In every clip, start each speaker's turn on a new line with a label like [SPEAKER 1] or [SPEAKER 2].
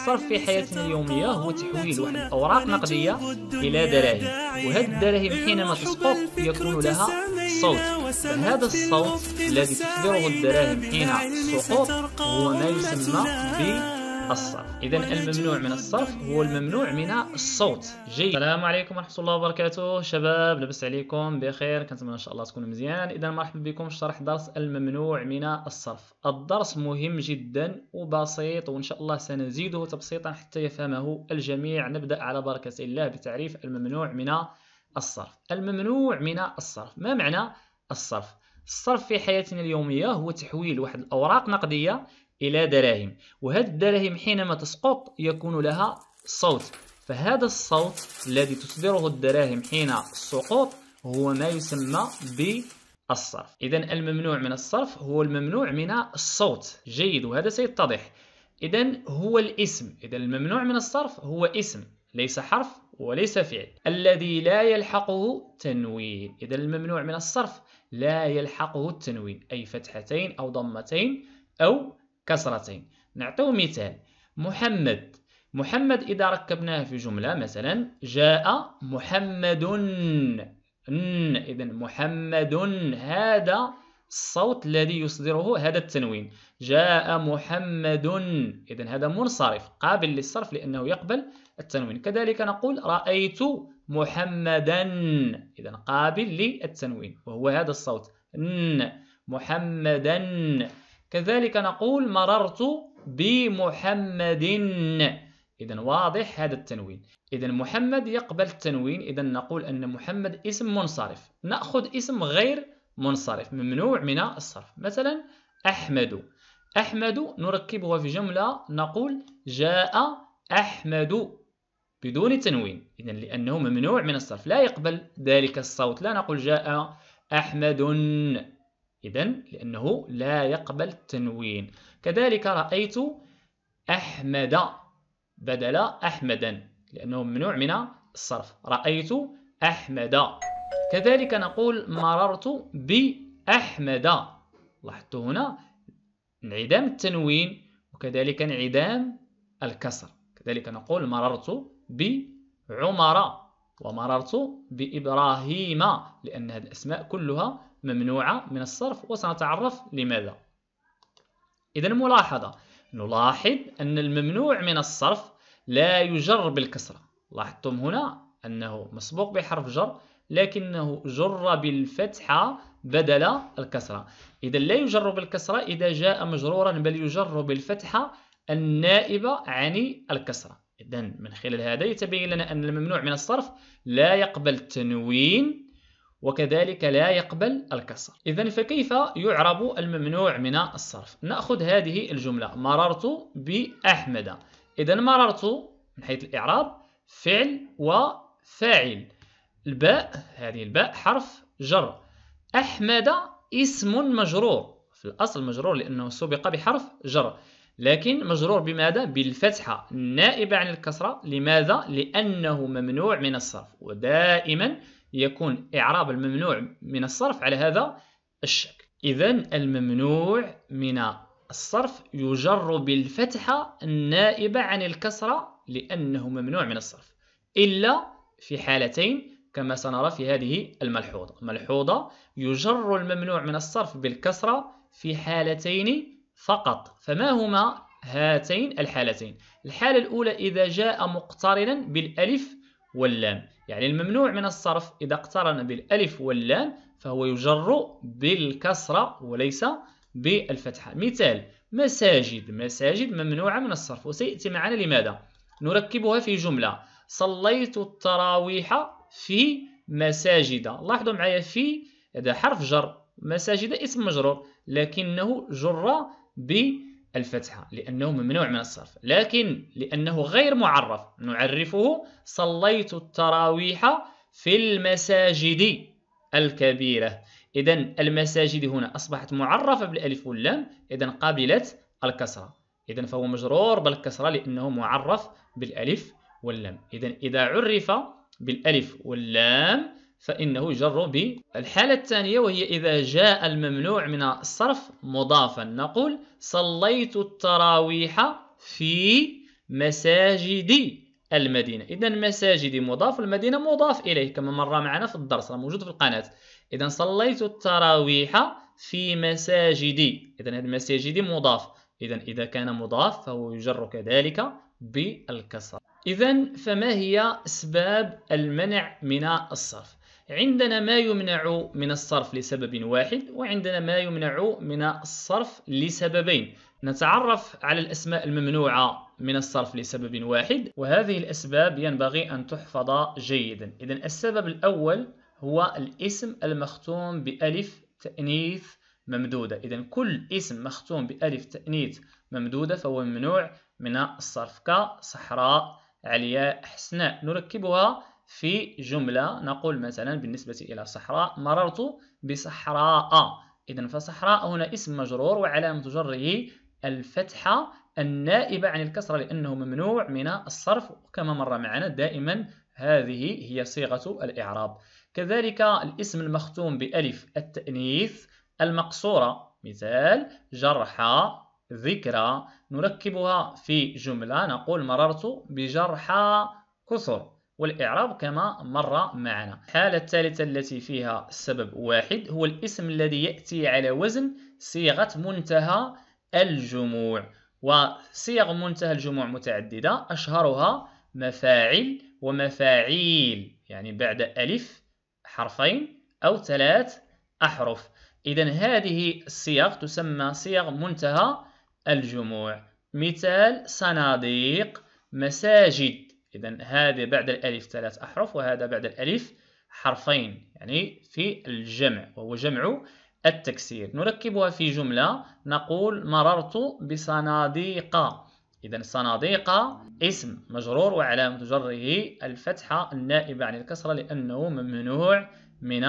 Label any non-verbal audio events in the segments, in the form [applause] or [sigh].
[SPEAKER 1] الصرف في حياتنا اليومية هو تحويل واحد الأوراق نقدية إلى دراهم وهذه الدراهم حينما تسقط يكون لها صوت هذا الصوت الذي تصدره الدراهم حين السقوط هو ما يسمى ب الصرف اذا الممنوع من الصرف هو الممنوع من الصوت جيد السلام عليكم ورحمه الله وبركاته شباب لبس عليكم بخير كنتمنى ان شاء الله تكونوا مزيان اذا مرحبا بكم في شرح درس الممنوع من الصرف الدرس مهم جدا وبسيط وان شاء الله سنزيده تبسيطا حتى يفهمه الجميع نبدا على بركه الله بتعريف الممنوع من الصرف الممنوع من الصرف ما معنى الصرف الصرف في حياتنا اليوميه هو تحويل واحد الاوراق نقديه إلى دراهم وهذه الدراهم حينما تسقط يكون لها صوت فهذا الصوت الذي تصدره الدراهم حين السقوط هو ما يسمى بالصرف إذا الممنوع من الصرف هو الممنوع من الصوت جيد وهذا سيتضح إذا هو الاسم إذا الممنوع من الصرف هو اسم ليس حرف وليس فعل الذي لا يلحقه تنوين إذا الممنوع من الصرف لا يلحقه التنوين أي فتحتين أو ضمتين أو كسرتين نعطيو مثال محمد محمد إذا ركبناه في جملة مثلا جاء محمد إذا محمد هذا الصوت الذي يصدره هذا التنوين جاء محمد إذا هذا منصرف قابل للصرف لأنه يقبل التنوين كذلك نقول رأيت محمدا إذا قابل للتنوين وهو هذا الصوت محمدا كذلك نقول مررت بمحمد إذا واضح هذا التنوين إذا محمد يقبل التنوين إذا نقول أن محمد اسم منصرف نأخذ اسم غير منصرف ممنوع من الصرف مثلا أحمد أحمد نركبها في جملة نقول جاء أحمد بدون تنوين إذا لأنه ممنوع من الصرف لا يقبل ذلك الصوت لا نقول جاء أحمد إذا لأنه لا يقبل التنوين كذلك رأيت أحمد بدل أحمدا لأنه ممنوع من الصرف رأيت أحمد كذلك نقول مررت بأحمد لاحظت هنا انعدام التنوين وكذلك انعدام الكسر كذلك نقول مررت بعمر ومررت بإبراهيم لأن هذه الأسماء كلها ممنوعة من الصرف وسنتعرف لماذا إذا ملاحظة نلاحظ أن الممنوع من الصرف لا يجر بالكسرة لاحظتم هنا أنه مسبوق بحرف جر لكنه جر بالفتحة بدل الكسرة إذا لا يجر بالكسرة إذا جاء مجرورا بل يجر بالفتحة النائبة عن الكسرة إذا من خلال هذا يتبين لنا أن الممنوع من الصرف لا يقبل التنوين وكذلك لا يقبل الكسر إذا فكيف يعرب الممنوع من الصرف نأخذ هذه الجملة مررت بأحمد إذا مررت من حيث الإعراب فعل وفاعل الباء هذه الباء حرف جر أحمد اسم مجرور في الأصل مجرور لأنه سبق بحرف جر لكن مجرور بماذا؟ بالفتحة النائبة عن الكسرة لماذا؟ لأنه ممنوع من الصرف ودائما يكون إعراب الممنوع من الصرف على هذا الشكل إذا الممنوع من الصرف يجر بالفتحة النائبة عن الكسرة لأنه ممنوع من الصرف إلا في حالتين كما سنرى في هذه الملحوظة ملحوظة يجر الممنوع من الصرف بالكسرة في حالتين فقط فما هما هاتين الحالتين الحالة الأولى إذا جاء مقترنا بالألف واللام يعني الممنوع من الصرف إذا اقترن بالألف واللام فهو يجر بالكسرة وليس بالفتحة مثال مساجد مساجد ممنوعة من الصرف وسيأتي معنا لماذا نركبها في جملة صليت التراويح في مساجد لاحظوا معايا في هذا حرف جر مساجد اسم مجرور لكنه جر ب الفتحة لأنه ممنوع من الصرف لكن لأنه غير معرف نعرفه صليت التراويح في المساجد الكبيرة إذا المساجد هنا أصبحت معرفة بالألف واللام إذا قابلت الكسرة إذا فهو مجرور بالكسرة لأنه معرف بالألف واللام إذا إذا عرف بالألف واللام فإنه جر ب الحالة الثانية وهي إذا جاء الممنوع من الصرف مضافا نقول صليت التراويح في مساجد المدينة إذا مساجد مضاف المدينة مضاف إليه كما مر معنا في الدرس موجود في القناة إذا صليت التراويح في مساجد إذا هذا المساجد مضاف إذا إذا كان مضاف فهو يجر كذلك بالكسر إذا فما هي أسباب المنع من الصرف عندنا ما يمنع من الصرف لسبب واحد وعندنا ما يمنع من الصرف لسببين نتعرف على الأسماء الممنوعة من الصرف لسبب واحد وهذه الأسباب ينبغي أن تحفظ جيدا إذا السبب الأول هو الاسم المختوم بألف تأنيث ممدودة إذا كل اسم مختوم بألف تأنيث ممدودة فهو ممنوع من الصرف كصحراء علياء حسناء نركبها في جملة نقول مثلا بالنسبة إلى صحراء مررت بصحراء إذا فصحراء هنا اسم مجرور وعلامة جره الفتحة النائبة عن الكسرة لأنه ممنوع من الصرف كما مر معنا دائما هذه هي صيغة الإعراب كذلك الاسم المختوم بألف التأنيث المقصورة مثال جرحى ذكرى نركبها في جملة نقول مررت بجرحى كثر والإعراب كما مر معنا الحالة الثالثة التي فيها سبب واحد هو الاسم الذي يأتي على وزن صيغة منتهى الجموع وصيغ منتهى الجموع متعددة أشهرها مفاعل ومفاعيل يعني بعد ألف حرفين أو ثلاث أحرف إذا هذه الصيغ تسمى صيغ منتهى الجموع مثال صناديق مساجد إذا هذا بعد الألف ثلاث أحرف وهذا بعد الألف حرفين يعني في الجمع وهو جمع التكسير نركبها في جملة نقول مررت بصناديق إذا صناديق اسم مجرور وعلامة جره الفتحة النائبة عن الكسرة لأنه ممنوع من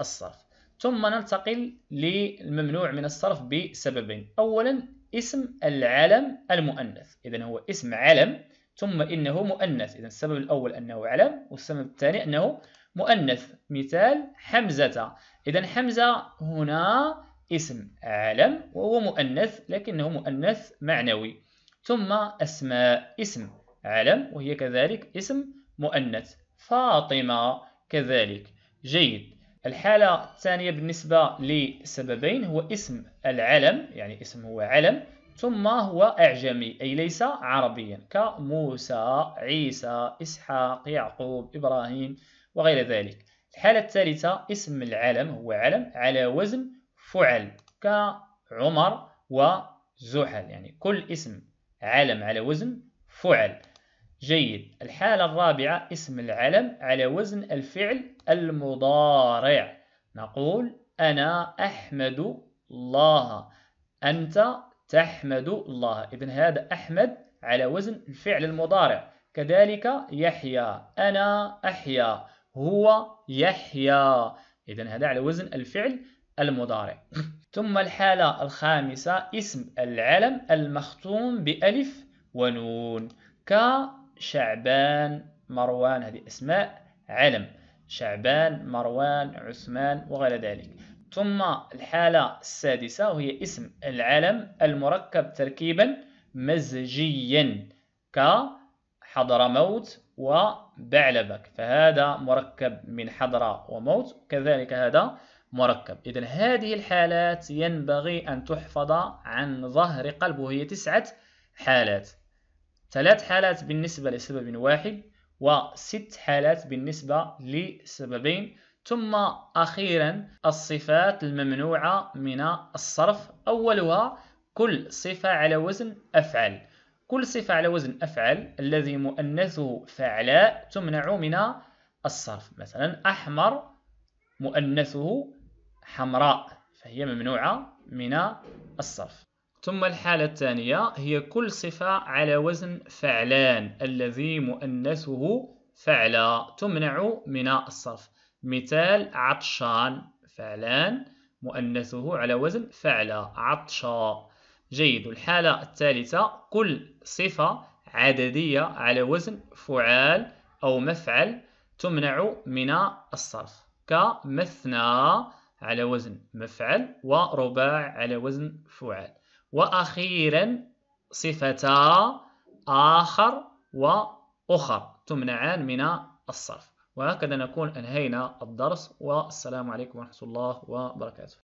[SPEAKER 1] الصرف ثم ننتقل للممنوع من الصرف بسببين أولا اسم العلم المؤنث إذا هو اسم علم ثم إنه مؤنث إذا السبب الأول أنه علم والسبب الثاني أنه مؤنث مثال حمزة إذا حمزة هنا اسم علم وهو مؤنث لكنه مؤنث معنوي ثم أسماء اسم علم وهي كذلك اسم مؤنث فاطمة كذلك جيد الحالة الثانية بالنسبة لسببين هو اسم العلم يعني اسم هو علم ثم هو أعجمي أي ليس عربيا كموسى عيسى إسحاق يعقوب إبراهيم وغير ذلك الحالة الثالثة اسم العلم هو علم على وزن فعل كعمر وزحل يعني كل اسم علم على وزن فعل جيد الحالة الرابعة اسم العلم على وزن الفعل المضارع نقول أنا أحمد الله أنت تحمد الله إذا هذا أحمد على وزن الفعل المضارع كذلك يحيى أنا أحيا هو يحيى إذا هذا على وزن الفعل المضارع [laughs] ثم الحالة الخامسة اسم العلم المختوم بألف ونون كشعبان مروان هذه أسماء علم شعبان مروان عثمان وغير ذلك ثم الحالة السادسة وهي اسم العلم المركب تركيبا مزجيا كحضرموت وبعلبك فهذا مركب من حضرة وموت كذلك هذا مركب إذا هذه الحالات ينبغي أن تحفظ عن ظهر قلب وهي تسعة حالات ثلاث حالات بالنسبة لسبب واحد وست حالات بالنسبة لسببين ثم أخيرا الصفات الممنوعة من الصرف أولها كل صفة على وزن أفعل كل صفة على وزن أفعل الذي مؤنثه فعلاء تمنع من الصرف مثلا أحمر مؤنثه حمراء فهي ممنوعة من الصرف ثم الحالة الثانية هي كل صفة على وزن فعلان الذي مؤنثه فعلاء تمنع من الصرف مثال عطشان فعلان مؤنثه على وزن فعل عطشا جيد الحالة الثالثة كل صفة عددية على وزن فعال أو مفعل تمنع من الصرف كمثنى على وزن مفعل ورباع على وزن فعال وأخيرا صفتا آخر وأخر تمنعان من الصرف وهكذا نكون أنهينا الدرس والسلام عليكم ورحمة الله وبركاته